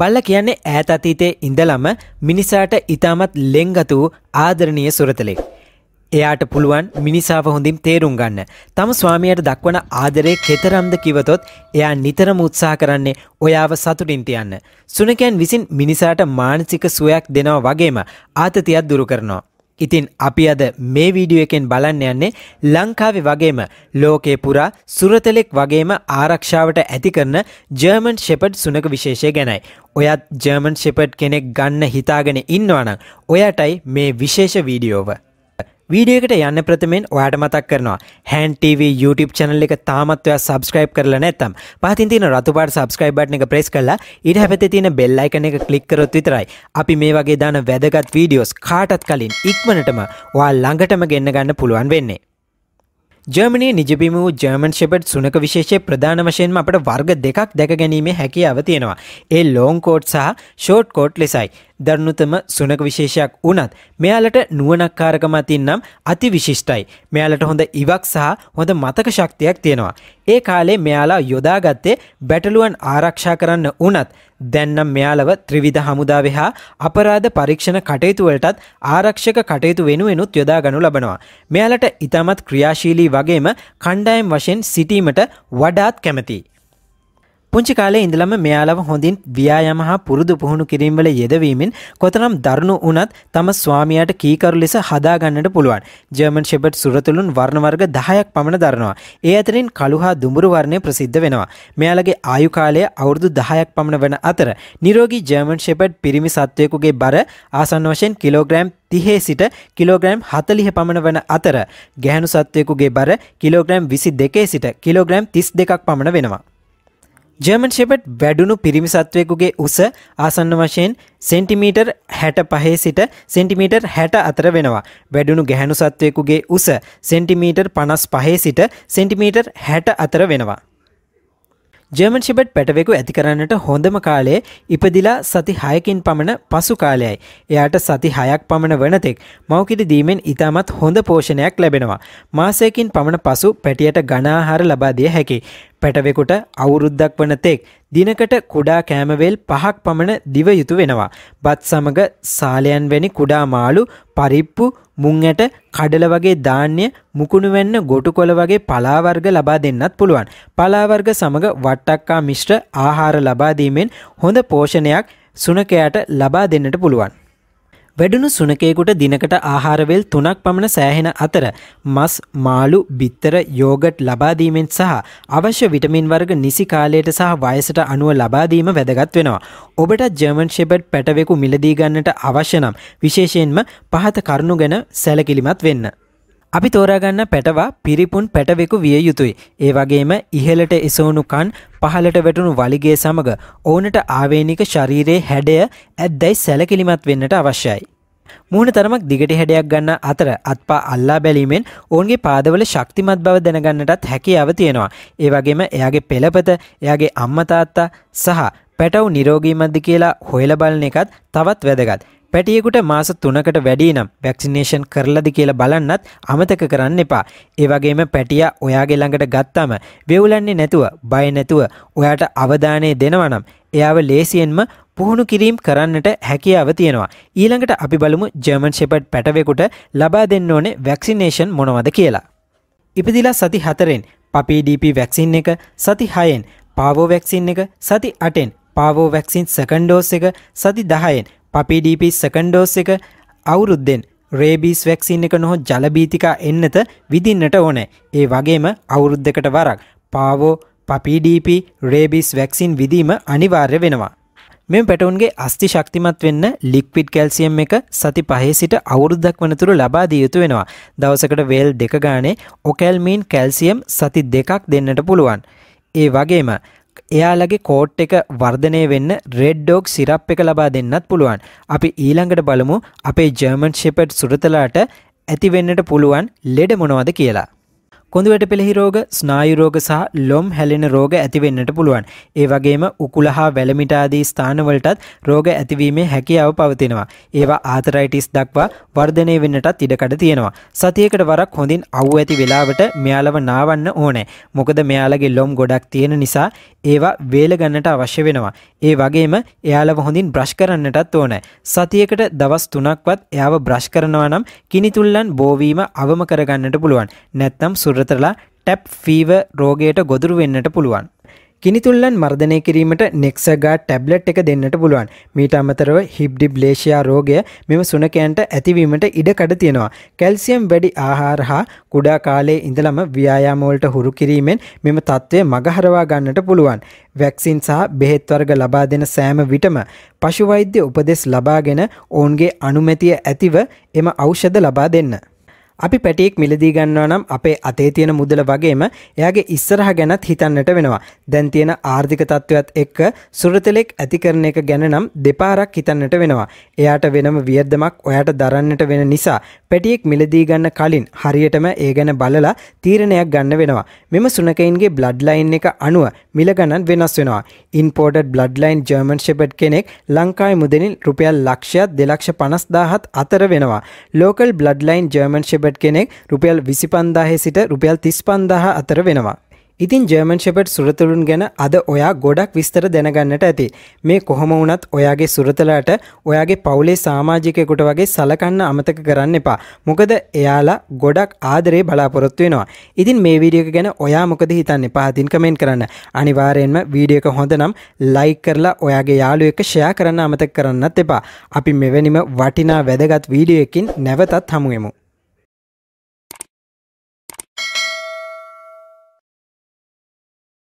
බල්ල කියන්නේ ඈත අතීතයේ ඉඳලම මිනිසාට ඉතාමත් ලෙංගතු ආදරණීය සුරතලෙක්. එයාට පුළුවන් මිනිසාව හොඳින් තේරුම් ගන්න. තම ස්වාමියාට දක්වන ආදරේ කෙතරම්ද කිවතොත් එයා නිතරම උත්සාහ කරන්නේ ඔයාව සතුටින් තියන්න. සුනකයන් විසින් මිනිසාට මානසික සුවයක් දෙනවා වගේම ආතතියක් දුරු කරනවා. ඉතින් අපි අද මේ වීඩියෝ එකෙන් බලන්න යන්නේ ලංකාවේ වගේම ලෝකේ පුරා සුරතලෙක් වගේම ආරක්ෂාවට ඇති කරන ජර්මන් ෂෙපඩ් සුනක විශේෂය ගැනයි. ඔයත් ජර්මන් ෂෙපඩ් කෙනෙක් ගන්න හිතාගෙන ඉන්නවනම් ඔයාටයි මේ විශේෂ වීඩියෝව. වීඩියකට යන්න ප්‍රථමෙන් ඔයාට මතක් කරනවා හැන්ටව YouTube චැනල් එක තාමත්වය සබස්ක්‍රයිබ් කරලා නැත්තම් පහතින් තියෙන රතුපාට සබස්ක්‍රයිබ් බට්න එක ප්‍රෙස් කරලා ඉඩ හැපත තියෙන බෙල්ලයිකන එක කලික් කරොත් විතරයි අපි මේ වගේ දාන වැදගත් වීඩියෝස් කාටත් කලින් ඉක්මනටම ඔයා ළඟටම ගෙන්න්න ගන්න පුළුවන් වෙන්නේ ජර්මනයේ නිජබිම වූ ජර්මන් ෂෙපට් සුනක විශේෂය ප්‍රධාන වශයෙන්ම අපට වර්ග දෙකක් දැක ගැනීමේ හැකියාව තියෙනවා. ඒ ලෝන් කෝට් සහ ෂෝට් කෝට් ලෙසයි. දරනුතම සුනක විශේෂයක් වුණත් මෙයාලට නුවණක්කාරකම තින්නම් අති විශිෂ්ටයි. මෙයාලට හොඳ ඉවක් සහ හොඳ මතක ශක්තියක් තියෙනවා. ඒ කාලේ මෙයාලා යොදාගත්තේ බැටලුවන් ආරක්ෂා කරන්න වුණත් දැන්නම් මෙයාලව ත්‍රිවිධ හමුදාවේ හා අපරාධ පරීක්ෂණ කටයුතුවලටත් ආරක්ෂක කටයුතු වෙනුවෙනුත් යොදා ගනු ලබනවා. මෙයාලට ඉතාමත් ක්‍රියාශීලී වගේම කණ්ඩායම් වශයෙන් සිටීමට වඩාත් කැමති. පුංචි කාලේ ඉඳලම මෙයාලව හොඳින් ව්‍යායාම හා පුරුදු පුහුණු කිරීම්වල යෙදවීමෙන් කොතනම් දරුණු වුණත් තම ස්වාමියාට කීකරු ලෙස හදාගන්නට පුළුවන්. ජර්මන් ෂෙපර්ඩ් සුරතුලුන් වර්ණ වර්ග 10ක් පමණ දරනවා. ඒ අතරින් කළු හා දුඹුරු වර්ණය ප්‍රසිද්ධ වෙනවා. මෙයාලගේ ආයු කාලය අවුරුදු 10ක් පමණ වන අතර නිරෝගී ජර්මන් ෂෙපර්ඩ් පිරිමි සත්වයෙකුගේ බර ආසන්න වශයෙන් කිලෝග්‍රෑම් 30 සිට කිලෝග්‍රෑම් 40 පමණ වන අතර ගැහැණු සත්වයෙකුගේ බර කිලෝග්‍රෑම් 22 සිට කිලෝග්‍රෑම් 32ක් පමණ වෙනවා. ජර්මන් ෂෙපට් වැඩුණු පිරිමි සත්වයකුගේ උස ආසන්න වශයෙන් සෙන්ටිමීටර් හැට පහේ සිට සෙන්ටිමීටර් හැට අතර වෙනවා. වැඩුණු ගැහැණු සත්වයකුගේ උස සෙන්ටිමීටර් පනස් පහේ සිට සෙන්ටිමීටර් හැට අතර වෙනවා. ජර්මන් ෂිබට් පැටවෙකු ඇති කරන්නට හොඳම කාලය ඉපදිලා සති හයකින් පමණ පසු කාලයයි. එයාට සති හයක් පමණ වනතෙක් මවකිරි දීමෙන් ඉතාමත් හොඳ පෝෂණයක් ලැබෙනවා. මාසයකින් පමණ පසු පැටියට ගනාහාර ලබා දිය හැකි. පැටවෙකුට අවුරුද්දක් වන තෙක් දිනකට කුඩා කෑමවේල් පහක් පමණ දිව යුතු වෙනවා. බත් සමග සාලයන් වැනි කුඩා මාළු පරිප්පු මුං ඇට කඩල වගේ ධාන්‍ය මුකුණු වෙන්න ගොටු කොළ වගේ පලාවර්ග ලබා දෙන්නත් පුළුවන්. පලාවර්ග සමග වට්ටක්කා මිශ්‍ර ආහාර ලබා දීමෙන් හොඳ පෝෂණයක් සුනකයාට ලබා දෙන්නට පුළුවන්. වැඩුණු සුනකයෙකුට දිනකට ආහාරවේල් තුනක් පමණ සෑහෙන අතර මස් මාළු බිත්තර යෝගට් ලබාදීමෙන් සහ අවශ්‍ය විටමින් වර්ග නිසි කාලයට සහ වයසට අනුව ලබාදීම වැදගත් වෙනවා. ඔබට ජර්මන් ෂෙබට් පැටවෙකු මිලදීගන්නට අවශ්‍යනම් විශේෂයෙන්ම පහත කරුණු ගැන සැලකිලිමත් වෙන්න. අපි තෝරාගන්න පැටවා පිරිපුන් පැටවෙකු විය යුතුයි. ඒ වගේම ඉහළට එසවුණු කන් පහළට වැටුණු වලිගේ සමග ඕනට ආවේනික ශරීරයේ හැඩය ඇද්දැයි සැලකිලිමත් වෙන්නට අවශ්‍යයි. මුහුණ තරමක් දිගට හැඩයක් ගන්න අතර අත්පා අල්ලා බැලීමෙන් ඔවුන්ගේ පාදවල ශක්තිමත් බව දැනගන්නටත් හැකියාව තියෙනවා. ඒ වගේම එයාගේ පෙළපත, එයාගේ අම්මා තාත්තා සහ පැටව් නිරෝගීමත්ද කියලා හොයලා බලන එකත් තවත් වැදගත්. පැටියෙකුට මාස තුනකට වැඩිනම් වැක්සිනේෂන් කරලද කියලා බලන්නත් අමතක කරන්න එපා. ඒ වගේම පැටියා ඔයාගේ ළඟට ගත්තාම වෙවුලන්නේ නැතුව, බය නැතුව ඔයාට අවධානය දෙනවනම් එයාව ලේසියෙන්ම පුහුණු කිරීම කරන්නට හැකියාව තියෙනවා. ඊළඟට අපි බලමු ජර්මන් ෂෙපඩ් පැටවෙකුට ලබා දෙන්න ඕනේ වැක්සිනේෂන් මොනවද කියලා. ඉපදිලා සති 4ෙන් පපීඩීපී වැක්සින් එක සති 6ෙන් පාවෝ වැක්සින් එක සති 8ෙන් පාවෝ වැක්සින් සකන්්ඩෝස් එක සති දහයෙන් පපිඩිපි සකන්්ඩෝස් එක අවුරුද්දෙන් රේබිස් වැක්සින් එක නොහො ජලබීතිකා එන්නත විදින්නට ඕනෑ ඒ වගේම අවුරුද්ධකට වරක් පාවෝ පපිඩිපි රේබිස් වැක්සින් විදීම අනිවාර්ය වෙනවා. මෙම පැටවුන්ගේ අස්ති ශක්තිමත් වෙන්න ලික්විඩ් කැල්සියම් එක සති පහේ සිට අවුරුද්දක් වනතුරු ලබා දිය යුතු වෙනවා. දවසකට වේල් දෙක ගානේ ඔකැල්මීන් කැල්සියම් සති දෙකක් දෙන්නට පුළුවන්. ඒ වගේම එයාලගේ කෝට් එක වර්ධනය වෙන්න රෙඩ් ඩොග් සිරප් එක ලබා දෙන්නත් පුළුවන්. අපි ඊළඟට බලමු අපේ ජර්මන් ෂෙපඩ් සුරතලාට ඇතිවෙන්නට පුළුවන් ලෙඩ මොනවද කියලා. කොඳුවැට පෙළෙහි රෝග ස්නායු රෝග සහ ලොම් හැලෙන රෝග ඇතිවෙන්නට පුළුවන්. ඒ වගේම උකුල හා වැලමිට ආදී ස්ථානවලටත් රෝග ඇතිවීමේ හැකියාව පවතිනවා. ඒවා ආතරයිටිස් දක්වා වර්ධනය වෙන්නටත් ඉඩකඩ තියෙනවා. සතියකට වරක් හොඳින් අවු ඇති වෙලාවට මෙයාලව නාවන්න ඕනේ. මොකද මෙයාලගේ ලොම් ගොඩක් තියෙන නිසා ඒවා වේල ගන්නට අවශ්‍ය වෙනවා. ඒ වගේම එයාලව හොඳින් බ්‍රෂ් කරන්නටත් ඕනේ. සතියකට දවස් 3ක්වත් එයාව බ්‍රෂ් කරනවා නම් කිනිතුල්ලන් බෝවීම අවම කරගන්නට පුළුවන්. නැත්නම් සුර තොරතරලා ටැප් ෆීව රෝගයට ගොදුරු වෙන්නට පුළුවන්. කිනිතුල්ලන් මර්ධනය කිරීමට නෙක්සගා ටැබ්ලට් එක දෙන්නට පුළුවන් මීට අමතරව හිබ්ඩි බ්ලේෂයා රෝගය මෙම සුනකයන්ට ඇතිවීමට ඉඩකඩ තියෙනවා. කැල්සියම් වැඩි ආහාර හා කුඩා කාලේ ඉඳලම ව්‍යයාමෝලට හුරු කිරීමෙන් මෙම තත්ත්වය මගහරවා ගන්නට පුළුවන්. වැක්සින් සහ බෙහෙත්වර්ග ලබා දෙන සෑම විටම පශුවෛද්‍ය උපදෙස් ලබාගෙන ඔවුන්ගේ අනුමැතිය ඇතිව එම ඖෂධ ලබා දෙන්න. අපි පැටියෙක් මිලදී ගන්නවා නම් අපේ අතේ තියෙන මුදල වගේම එයාගේ ඉස්සරහ ගැනත් හිතන්නට වෙනවා. දැන් තියෙන ආර්ථික තත්ත්වයක් එක්ක සුරතලෙක් ඇති කරන එක ගැන නම් දෙපාරක් හිතන්නට වෙනවා. එයාට වෙනම වියදමක් ඔයාට දරන්නට වෙන නිසා පැටියෙක් මිලදී ගන්න කලින් හරියටම ඒ ගැන බලලා තීරණයක් ගන්න වෙනවා. මෙම සුනකයින්ගේ බ්ලඩ් ලයින් එක අනුව මිල ගණන් වෙනස් වෙනවා. Imported blood line German shepherd කෙනෙක් ලංකාවේ මුදලින් රුපියල් ලක්ෂයක් 250000 අතර වෙනවා. Local blood line German shepherd shepherd කෙනෙක් රුපියල් විසි පන්දාහේ සිට රුපියල් තිස් පන්දාහ අතර වෙනවා. ඉතින් ජර්මන් ෂෙපට් සුරතුළුන් ගැන අද ඔයා ගොඩක් විස්තර දැනගන්නට ඇති. මේ කොහොම වුණත් ඔයාගේ සුරතලාට ඔයාගේ පවුලේ සාමාජිකයකුට වගේ සලකන්න අමතක කරන්න එපා. මොකද එයාලා ගොඩක් ආදරේ බලාපොරොත්තු වෙනවා. ඉතින් මේ වීඩියෝ ගැන ඔයා මොකද හිතන්නේ? පහතින් කමෙන්ට් කරන්න. අනිවාර්යයෙන්ම වීඩියෝ එක හොඳනම් ලයික් කරලා ඔයාගේ යාළුවෙක් ෂෙයා කරන්න අමතක කරන්නත් එපා. අපි මෙවැනිම වටිනා වැදගත් වීඩියෝ එකකින් නැවතත් හමු වෙමු.